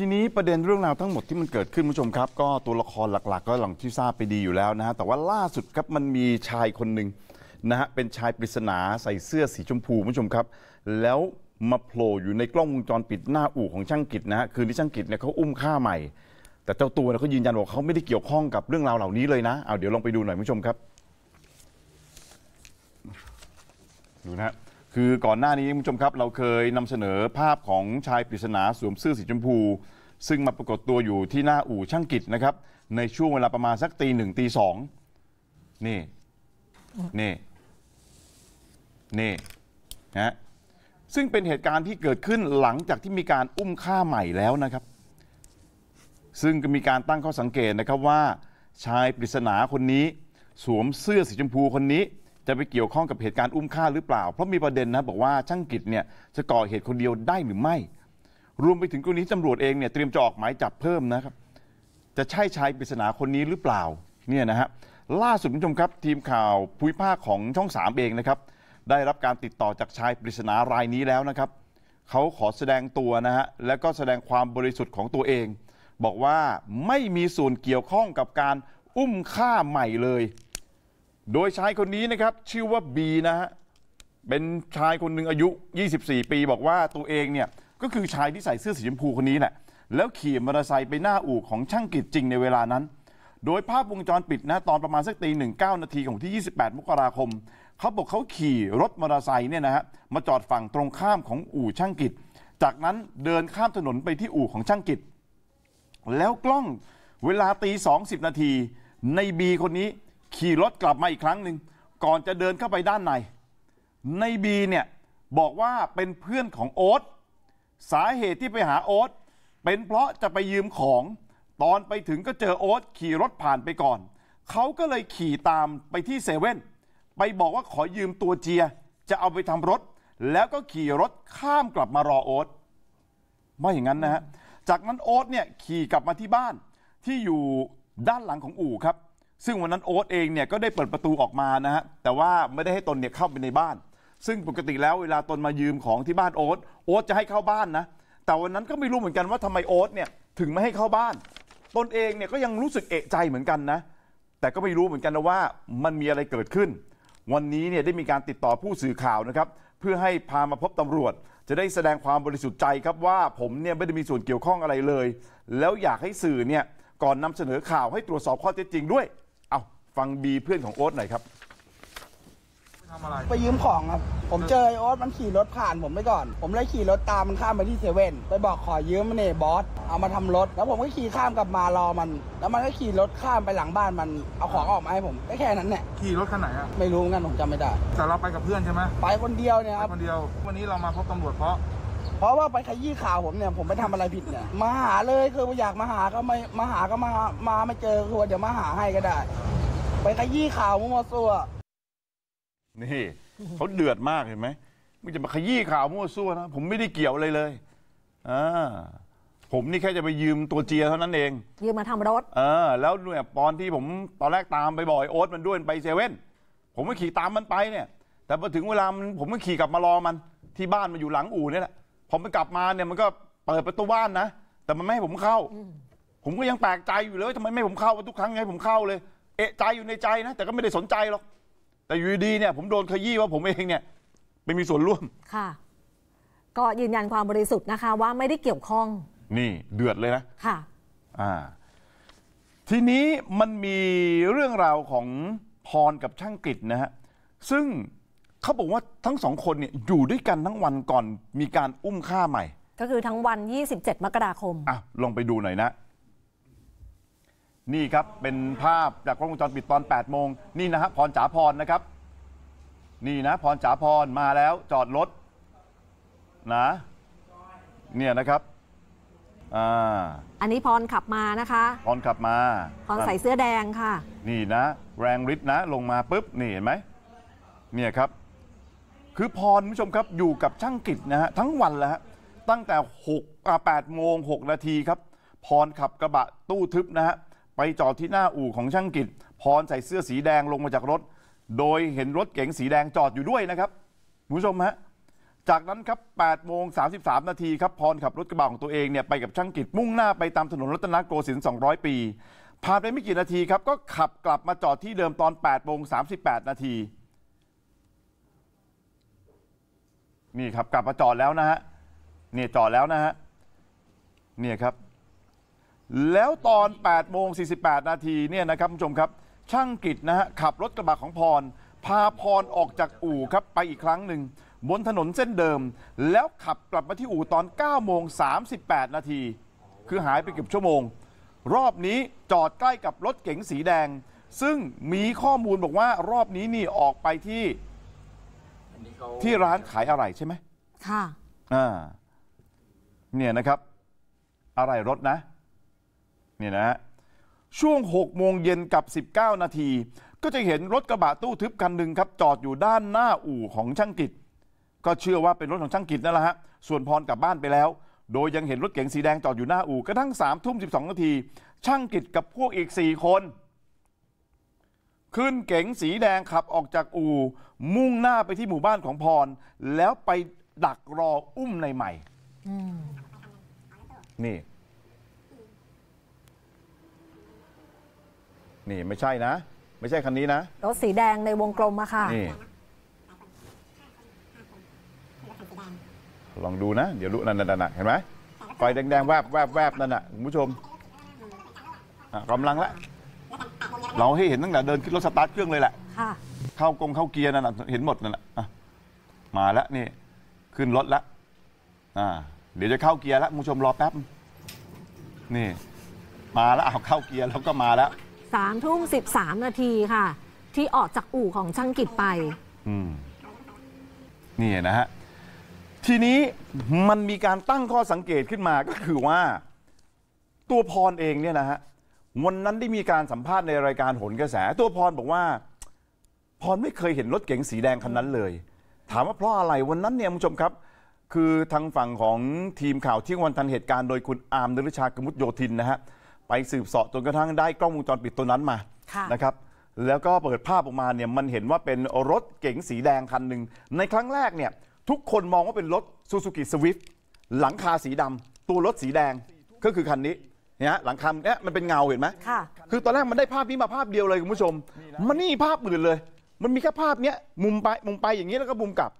ทีนี้ประเด็นเรื่องราวทั้งหมดที่มันเกิดขึ้นผู้ชมครับ ก็ตัวละครหลัก ๆ ก็หลังที่ทราบไปดีอยู่แล้วนะฮะ แต่ว่าล่าสุดครับมันมีชายคนหนึ่งนะฮะ เป็นชายปริศนาใส่เสื้อสีชมพูผู้ชมครับ แล้วมาโผล่อยู่ในกล้องวงจรปิดหน้าอู่ของช่างกิจนะฮะคืนที่ช่างกิจเนี่ยเขาอุ้มฆ่าใหม่ แต่เจ้าตัวเ็ยยืนยันว่าเขาไม่ได้เกี่ยวข้องกับเรื่องราวเหล่านี้เลยนะเอาเดี๋ยวลองไปดูหน่อยผู้ชมครับ ดูนะฮะคือก่อนหน้านี้คุณผู้ชมครับ เราเคยนำเสนอภาพของชายปริศนา สวมเสื้อสีชมพู ซึ่งมาปรากฏตัวอยู่ที่หน้าอู่ช่างกิจนะครับ ในช่วงเวลาประมาณสักตีหนึ่งตีสองนี่ นี่นี่ฮะซึ่งเป็นเหตุการณ์ที่เกิดขึ้นหลังจากที่มีการอุ้มฆ่าใหม่แล้วนะครับ ซึ่งก็มีการตั้งข้อสังเกตนะครับว่า ชายปริศนาคนนี้ สวมเสื้อสีชมพูคนนี้จะไปเกี่ยวข้องกับเหตุการณ์อุ้มฆ่าหรือเปล่า เพราะมีประเด็นนะบอกว่าช่างกิจเนี่ยจะก่อเหตุคนเดียวได้หรือไม่ รวมไปถึงกรณีตำรวจเองเนี่ยเตรียมจะออกหมายจับเพิ่มนะครับ จะใช่ชายปริศนาคนนี้หรือเปล่าเนี่ยนะฮะล่าสุดคุณผู้ชมครับทีมข่าวภูมิภาคของช่อง 3 เองนะครับได้รับการติดต่อจากชายปริศนารายนี้แล้วนะครับเขาขอแสดงตัวนะฮะแล้วก็แสดงความบริสุทธิ์ของตัวเอง บอกว่าไม่มีส่วนเกี่ยวข้องกับการอุ้มฆ่าใหม่เลยโดยชายคนนี้นะครับ ชื่อว่าบีนะฮะเป็นชายคนหนึ่งอายุ 24 ปีบอกว่าตัวเองเนี่ยก็คือชายที่ใส่เสื้อสีชมพูคนนี้แหละแล้วขี่มอเตอร์ไซค์ไปหน้าอู่ของช่างกิจจริงในเวลานั้น โดยภาพวงจรปิดนะตอนประมาณสักตีหนึ่งเก้านาทีของที่ 28 มกราคม เขาบอกเขาขี่รถมอเตอร์ไซค์เนี่ยนะฮะมาจอดฝั่งตรงข้ามของอู่ช่างกิจจากนั้นเดินข้ามถนนไปที่อู่ของช่างกิจแล้วกล้องเวลาตีสองสิบนาทีในบีคนนี้ขี่รถกลับมาอีกครั้งหนึ่งก่อนจะเดินเข้าไปด้านใน ในบีเนี่ยบอกว่าเป็นเพื่อนของโอ๊ตสาเหตุที่ไปหาโอ๊ตเป็นเพราะจะไปยืมของตอนไปถึงก็เจอโอ๊ตขี่รถผ่านไปก่อน เขาก็เลยขี่ตามไปที่เซเว่นไปบอกว่าขอยืมตัวเจียจะเอาไปทำรถ แล้วก็ขี่รถข้ามกลับมารอโอ๊ตไม่อย่างนั้นนะฮะจากนั้นโอ๊ตเนี่ยขี่กลับมาที่บ้านที่อยู่ด้านหลังของอู่ครับซึ่งวันนั้นโอ๊ตเองเนี่ยก็ได้เปิดประตูออกมานะฮะแต่ว่าไม่ได้ให้ตนเนี่ยเข้าไปในบ้าน ซึ่งปกติแล้วเวลาตนมายืมของที่บ้านโอ๊ตโอ๊ตจะให้เข้าบ้านนะแต่วันนั้นก็ไม่รู้เหมือนกันว่าทำไมโอ๊ตเนี่ยถึงไม่ให้เข้าบ้าน ตนเองเนี่ยก็ยังรู้สึกเอะใจเหมือนกันนะแต่ก็ไม่รู้เหมือนกันนะว่ามันมีอะไรเกิดขึ้น วันนี้เนี่ยได้มีการติดต่อผู้สื่อข่าวนะครับเพื่อให้พามาพบตำรวจ จะได้แสดงความบริสุทธิ์ใจครับว่า ผมเนี่ยไม่ได้มีส่วนเกี่ยวข้องอะไรเลย แล้วอยากให้สื่อเนี่ยก่อนนำเสนอข่าวให้ตรวจสอบข้อเท็จจริงด้วยฟังบีเพื่อนของโอ๊ตหน่อยครับ ไปยืมของครับ ผมเจอไอโอ๊ตมันขี่รถผ่านผมไปก่อน ผมเลยขี่รถตามมันข้ามไปที่เซเว่น ไปบอกขอยืมมันเน่บอส เอามาทำรถ แล้วผมก็ขี่ข้ามกลับมารอมัน แล้วมันก็ขี่รถข้ามไปหลังบ้านมัน เอาของออกมาให้ผมค่แค่นั้นแหละ ขี่รถคันไหนอะไม่รู้งั้นผมจำไม่ได้ แต่เราไปกับเพื่อนใช่ไหมไปคนเดียวเนี่ยครับ คนเดียว วันนี้เรามาพบตำรวจเพราะ เพราะว่าไปขยี้ข่าวผมเนี่ย ผมไปทำอะไรผิดเนี่ย มาหาเลยคืออยากมาหาก็ไม่มาหาก็มา มาไม่เจอคือเดี๋ยวมาหาให้ก็ได้ไปขยี้ข่าวมั่วซั่วนี่เขาเดือดมากเห็นไหมมึงจะมาขยี้ข่าวมั่วซั่วนะ ผมไม่ได้เกี่ยวอะไรเลย อ่า ผมนี่แค่จะไปยืมตัวเจียเท่านั้นเอง ยืมมาทำรถเออแล้วเนี่ยตอนที่ผมตอนแรกตามไปบ่อยโอ๊ตมันด้วยไปเซเว่น ผมก็ขี่ตามมันไปเนี่ย แต่พอถึงเวลามันผมก็ขี่กลับมารอมันที่บ้านมันอยู่หลังอู่เนี่ยแหละ ผมไปกลับมาเนี่ย มันก็เปิดประตูบ้านนะ แต่มันไม่ให้ผมเข้า ผมก็ยังแปลกใจอยู่เลยาทำไมไม่ให้ผมเข้าทุกครั้งไงผมเข้าเลยเอะใจอยู่ในใจนะ แต่ก็ไม่ได้สนใจหรอก แต่อยู่ดีเนี่ย ผมโดนขยี้ว่าผมเองเนี่ยไม่มีส่วนร่วมค่ะก็ยืนยันความบริสุทธิ์นะคะ ว่าไม่ได้เกี่ยวข้อง นี่เดือดเลยนะค่ะอ่าทีนี้มันมีเรื่องราวของพรกับช่างกฤษนะฮะ ซึ่งเขาบอกว่าทั้งสองคนเนี่ยอยู่ด้วยกันทั้งวันก่อนมีการอุ้มฆ่าใหม่ ก็คือทั้งวัน 27 มกราคมอ่ะลองไปดูหน่อยนะนี่ครับ เป็นภาพจากกล้องวงจรปิดตอน8โมงนี่นะฮะพรจ๋าพรนะครับ นี่นะ พรจ๋าพรมาแล้วจอดรถนะ เนี่ยนะครับอ่าอันนี้พรขับมานะคะพรขับมาพรใส่เสื้อแดงค่ะนี่นะแรงฤทธิ์นะ ลงมาปุ๊บนี่เห็นไหมเนี่ยครับ คือพรผู้ชมครับอยู่กับช่างกิจนะฮะทั้งวันแล้วฮะตั้งแต่6กแปดโมงกนาทีครับ พรขับกระบะตู้ทึบนะฮะไปจอดที่หน้าอู่ของช่างกิจพรใส่เสื้อสีแดงลงมาจากรถ โดยเห็นรถเก๋งสีแดงจอดอยู่ด้วยนะครับผู้ชม ฮะ จากนั้นครับ8โมง33 นาทีครับ พรขับรถกระบะของตัวเองเนี่ยไปกับช่างกิจมุ่งหน้าไปตามถนนรัตนโกสินทร์200 ปีผ่านไปไม่กี่นาทีครับ ก็ขับกลับมาจอดที่เดิมตอน8โมง38 นาทีนี่ครับกลับมาจอดแล้วนะฮะเนี่ยจอดแล้วนะฮะเนี่ยครับแล้วตอน8โมง 48 นาทีเนี่ยนะครับคุณผู้ชมครับ ช่างกิจนะฮะ ขับรถกระบะของพร พาพรออกจากอู่ครับไปอีกครั้งหนึ่งบนถนนเส้นเดิม แล้วขับกลับมาที่อู่ตอน 9 โมง 38 นาที คือหายไปเกือบชั่วโมง รอบนี้จอดใกล้กับรถเก๋งสีแดง ซึ่งมีข้อมูลบอกว่ารอบนี้นี่ออกไปที่ ที่ร้านขายอะไรใช่ไหม ค่ะอ่าเนี่ยนะครับ อะไรรถนะเนี่ยนะฮะช่วง6โมงเย็นกับ 19นาที ก็จะเห็นรถกระบะตู้ทึบคันหนึ่งครับ จอดอยู่ด้านหน้าอู่ของช่างกิจก็เชื่อว่าเป็นรถของช่างกิจนั่นแหละฮะส่วนพรกลับบ้านไปแล้ว โดยยังเห็นรถเก๋งสีแดงจอดอยู่หน้าอู่กระทั่ง3ทุ่ม12นาทีช่างกิจกับพวกอีก 4 คนขึ้นเก๋งสีแดงขับออกจากอู่มุ่งหน้าไปที่หมู่บ้านของพร แล้วไปดักรออุ้มในใหม่นี่นี่ ไม่ใช่นะ ไม่ใช่คันนี้นะรถสีแดงในวงกลมอะค่ะนี่ลองดูนะ เดี๋ยวรู้นั่นนั่นเห็นไหมไฟแดงๆแวบแวบแวบนั่นน่ะคุณผู้ชมกำลังละเราให้เห็นตั้งแต่เดินขึ้นรถสตาร์ทเครื่องเลยแหละะเข้ากงเข้าเกียร์นั่นน่ะเห็นหมดนั่นแหละ่ะมาแล้วนี่ ขึ้นรถละอ่าเดี๋ยวจะเข้าเกียร์ละคุณผู้ชมรอแป๊บนี่ มาแล้วเอาเข้าเกียร์แล้วก็มาแล้ว3ทุ่ม13 นาทีค่ะที่ออกจากอู่ของช่างกิจไปนี่นะฮะทีนี้มันมีการตั้งข้อสังเกตขึ้นมาก็คือว่าตัวพรเองเนี่ยนะฮะวันนั้นได้มีการสัมภาษณ์ในรายการโหนกระแส ตัวพรบอกว่า พรไม่เคยเห็นรถเก๋งสีแดงคันนั้นเลย ถามว่าเพราะอะไรวันนั้นเนี่ยคุณผู้ชมครับ คือทางฝั่งของทีมข่าวที่วันทันเหตุการณ์โดยคุณอาร์มนฤชากมุตโยธินนะฮะไปสืบเสาะจนกระทั่งได้กล้องวงจรปิดตัวนั้นมานะครับแล้วก็เปิดภาพออกมาเนี่ย มันเห็นว่าเป็นรถเก๋งสีแดงคันหนึ่งในครั้งแรกเนี่ย ทุกคนมองว่าเป็นรถซูซูกิสวิฟ์หลังคาสีดำ ตัวรถสีแดงก็คือคันนี้เนี่ยหลังคาเนี่ยมันเป็นเงาเห็นไหมคือตอนแรกมันได้ภาพนี้มาภาพเดียวเลยคุณผู้ชมมันนี่ภาพอื่นเลย มันมีแค่ภาพเนี้ยมุมไปมุมไปอย่างนี้แล้วก็มุมกลับ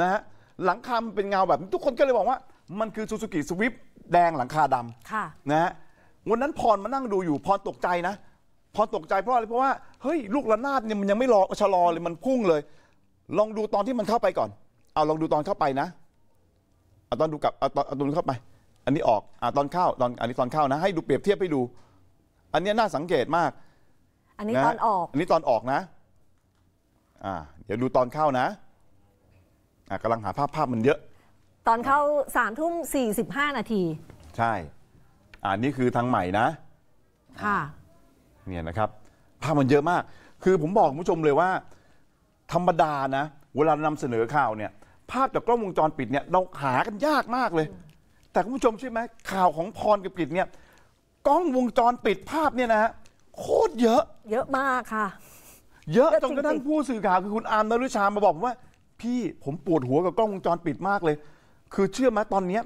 นะฮะหลังคาเป็นเงาแบบทุกคนก็เลยบอกว่ามันคือซูซูกิสวิฟ์แดงหลังคาดำค่ะนะฮะวันนั้นพรมานั่งดูอยู่พรตกใจนะพรตกใจเพราะอะไรเพราะว่าเฮ้ยลูกระนาดเนี่ยมันยังไม่รอชะลอเลยมันพุ่งเลย ลองดูตอนที่มันเข้าไปก่อน เอา ลองดูตอนเข้าไปนะเอาตอนดูกับเอาตอนเอาตอนเข้าไป อันนี้ออก อ่าตอนเข้าตอน อันนี้ตอนเข้านะ ให้ดูเปรียบเทียบให้ดู อันนี้น่าสังเกตมาก อันนี้ตอนออก อันนี้ตอนออกนะ อ่า เดี๋ยวดูตอนเข้านะ อ่ากำลังหาภาพภาพมันเยอะตอนเข้าสามทุ่มสี่สิบห้านาที ใช่อันนี้คือทางใหม่นะค่ะเนี่ยนะครับภาพมันเยอะมาก คือผมบอกคุณผู้ชมเลยว่า ธรรมดานะเวลานำเสนอข่าวเนี่ยภาพจากกล้องวงจรปิดเนี่ยเราหากันยากมากเลย แต่คุณผู้ชมใช่ไหมข่าวของพรกับกิจเนี่ยกล้องวงจรปิดภาพเนี่ยนะฮะโคตรเยอะเยอะมากค่ะ เยอะจนกระทั่งผู้สื่อข่าวคือคุณอาร์มนฤชามาบอกว่า พี่ผมปวดหัว กับกล้องวงจรปิดมากเลย คือเชื่อไหมตอนเนี้ย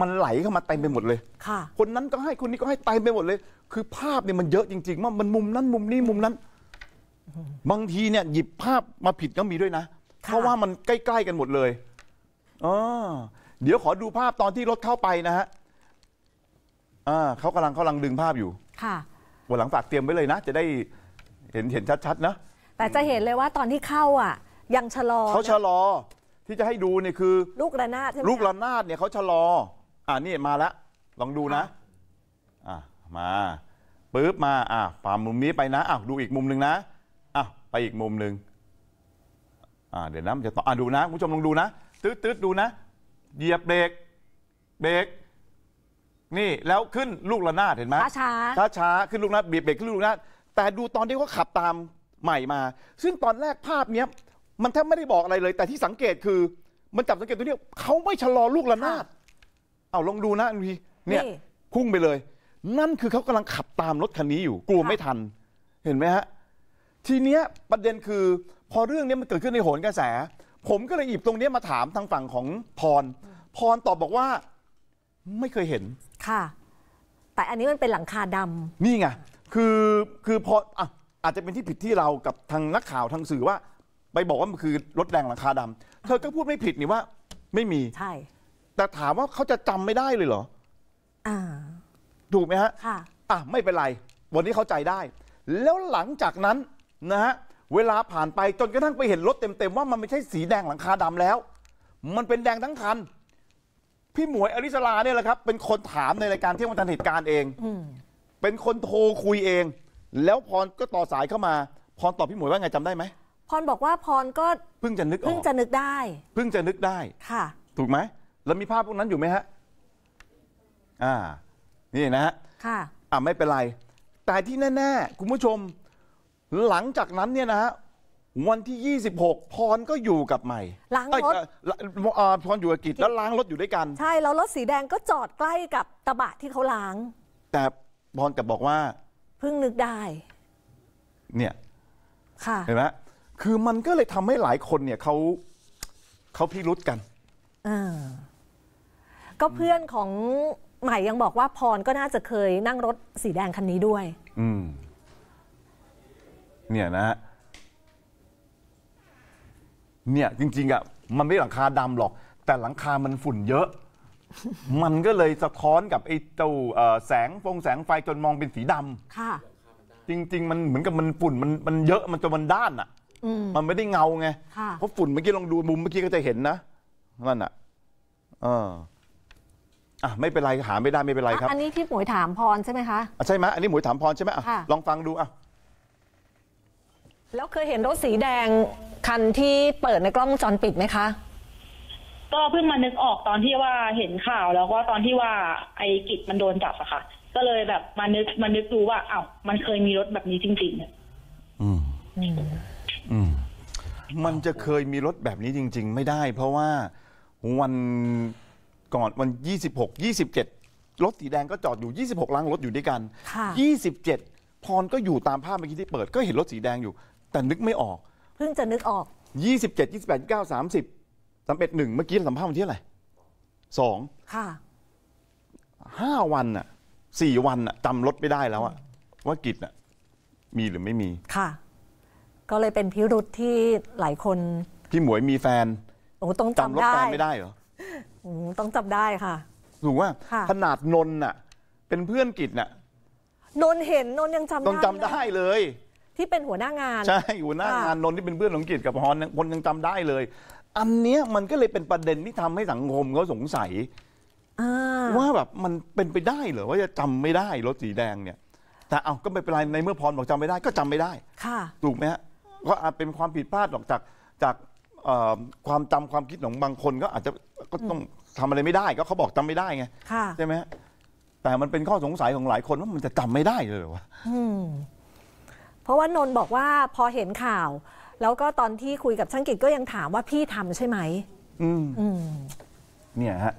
มันไหลเข้ามาเต็มไปหมดเลย ค่ะ คนนั้นก็ให้คนนี้ก็ให้เต็มไปหมดเลย คือภาพเนี่ยมันเยอะจริงๆว่ามันมุมนั้นมุมนี้มุมนั้น บางทีเนี่ยหยิบภาพมาผิดก็มีด้วยนะ เพราะว่ามันใกล้ๆกันหมดเลยอ๋อเดี๋ยวขอดูภาพตอนที่รถเข้าไปนะฮะ อ่าเขากำลังเกำลังดึงภาพอยู่ ค่ะวันหลังฝากเตรียมไว้เลยนะ จะได้เห็นเห็นชัดๆนะ แต่จะเห็นเลยว่าตอนที่เข้า อ่ะ ยังชะลอ เขาชะลอ ที่จะให้ดูเนี่ยคือ ลูกระนาดใช่ไหมลูกระนาดเนี่ยเขาชะลออ่า นี่มาแล้วลองดูนะ อ่ะมาปึ๊บมา อ่ะฝ่ามุมนี้ไปนะ อ้าว ดูอีกมุมหนึ่งนะอ้าไปอีกมุมหนึ่งอ่า เดี๋ยวน้ำจะต่ออ่ะดูนะผู้ชมลองดูนะตืดตืดดูนะ เหยียบเบรก เบรก นี่ แล้วขึ้นลูกระนาดเห็นไหมช้าช้า ช้าขึ้นลูกระนาดเบรกเบรกขึ้นลูกระนาด แต่ดูตอนที่เขาขับตามใหม่มา ซึ่งตอนแรกภาพเนี้ย มันแทบไม่ได้บอกอะไรเลย แต่ที่สังเกตคือ มันจับสังเกตตัวเียเขาไม่ชะลอลูกระนาดเอาลองดูนะพี่เนี่ยพุ่งไปเลย นั่นคือเขากำลังขับตามรถคันนี้อยู่กลัวไม่ทัน เห็นไหมฮะ ทีเนี้ยประเด็นคือ พอเรื่องนี้มันเกิดขึ้นในโหนกระแส ผมก็เลยหยิบตรงนี้มาถามทางฝั่งของพรพรตอบบอกว่าไม่เคยเห็น ค่ะแต่อันนี้มันเป็นหลังคาดำ นี่ไงคือคือพออ่ะอาจจะเป็นที่ผิดที่เรากับทางนักข่าวทางสื่อว่าไปบอกว่ามันคือรถแดงหลังคาดำเธอก็พูดไม่ผิดนี่ว่า ไม่มีใช่แต่ถามว่าเขาจะจำไม่ได้เลยเหรออถูกไหมฮะ ค่ะอ่ะ ไม่เป็นไร วันนี้เข้าใจได้ แล้วหลังจากนั้นนะฮะเวลาผ่านไปจนกระทั่งไปเห็นรถเต็มๆว่ามันไม่ใช่สีแดงหลังคาดำแล้ว มันเป็นแดงทั้งคัน พี่หมวยอริสลาเนี่ยแหละครับ เป็นคนถามในรายการเที่ยงวันทันเหตุการณ์เองอเป็นคนโทรคุยเอง แล้วพรก็ต่อสายเข้ามา พรตอบพี่หมวยว่าไงจำได้ไหม พรบอกว่าพรก็ เพิ่งจะนึกออก เพิ่งจะนึกได้ เพิ่งจะนึกได้ ค่ะ ถูกไหมแล้วมีภาพพวกนั้นอยู่ไหมฮะ อ่า นี่นะฮะค่ะ อ่าไม่เป็นไร แต่ที่แน่ๆคุณผู้ชม หลังจากนั้น เนี่ยนะฮะ วันที่ 26 พรก็อยู่กับใหม่ล้างรถพรอยู่กับกิจแล้วล้างรถอยู่ด้วยกัน ใช่ แล้วรถสีแดงก็จอดใกล้กับตะบะที่เขาล้าง แต่พรกับบอกว่า เพิ่งนึกได้ เนี่ย ค่ะ เห็นไหมคือมันก็เลยทำให้หลายคน เนี่ยเขาเขาพิรุษกัน อ่าก็เพื่อนของใหม่ยังบอกว่าพรก็น่าจะเคยนั่งรถสีแดงคันนี้ด้วย อืม เนี่ยนะฮะเนี่ย จริง ๆอ่ะมันไม่หลังคาดำหรอก แต่หลังคา มันฝุ่นเยอะ มันก็เลยสะท้อนกับไอ้เจ้าแสงฟงแสงไฟจนมองเป็นสีดำค่ะจริงๆ มันเหมือนกับมันฝุ่นมันมันเยอะมันจนมันด้านอ่ะมมันไม่ได้เงาไงเพราะฝุ่นเมื่อกี้ลองดูมุมเมื่อกี้ก็จะเห็นนะนั่นอ่ะ เอออ่ะไม่เป็นไรหาไม่ได้ไม่เป็นไรครับอันนี้ที่หมวยถามพรใช่ไหมคะอ่ะใช่ไหมอันนี้หมวยถามพรใช่ไหมอ่ะลองฟังดูอ่ะแล้วเคยเห็นรถสีแดงคันที่เปิดในกล้องวงจรปิดไหมคะ ก็เพิ่งมานึกออกตอนที่ว่าเห็นข่าว แล้วก็ตอนที่ว่าไอ้กิจมันโดนจับอะค่ะ ก็เลยแบบมานึกมานึกดูว่าอ้าวมันเคยมีรถแบบนี้จริงๆอะอืมอืมมันจะเคยมีรถแบบนี้จริง ๆ ไม่ได้เพราะว่า วันก่อนวัน 26 27 รถสีแดงก็จอดอยู่ 26ล้างรถอยู่ด้วยกัน 27 พรก็อยู่ตามภาพเมื่อกี้ที่เปิดก็เห็นรถสีแดงอยู่ แต่นึกไม่ออก เพิ่งจะนึกออก 27 28 29 30 31 1เมื่อกี้สัมภาษณ์วันที่อะไรสองค่ะห้าวันน่ะสี่วันน่ะจำรถไม่ได้แล้วอะว่ากิจน่ะมีหรือไม่มี ค่ะ ก็เลยเป็นพิรุธที่หลายคน พี่หมวยมีแฟนโอ้ต้องจำจำรถแฟนไม่ได้เหรอต้องจับได้ค่ะถูกว่าขนาดนนน่ะ เป็นเพื่อนกิจน่ะนนเห็นนนยังจำต้องได้จำเลยได้เลย ที่เป็นหัวหน้างานใช่หัวหน้างานนนที่เป็นเพื่อนของกิจกับฮอนนยคนยังจำได้เลย อันเนี้ยมันก็เลยเป็นประเด็นที่ทำให้สังคมเขาสงสัยว่าแบบมันเป็นไปได้เหรอว่าจะจำไม่ได้ รถสีแดงเนี่ย แต่เอาก็ไม่เป็นไรในเมื่อพรบอกจำไม่ได้ก็จำไม่ได้ ค่ะ ถูกไหมฮะก็อาจเป็นความผิดพลาดหรอกจากจากความจำความคิดของบางคนก็อาจจะก็ต้องทำอะไรไม่ได้ก็เขาบอกจำไม่ได้ไง ใช่ไหม แต่มันเป็นข้อสงสัยของหลายคนว่ามันจะจำไม่ได้เลยหรอวะเพราะว่านนบอกว่าพอเห็นข่าว แล้วก็ตอนที่คุยกับช่างกิจก็ยังถามว่าพี่ทำใช่ไหมอืมเนี่ยฮะ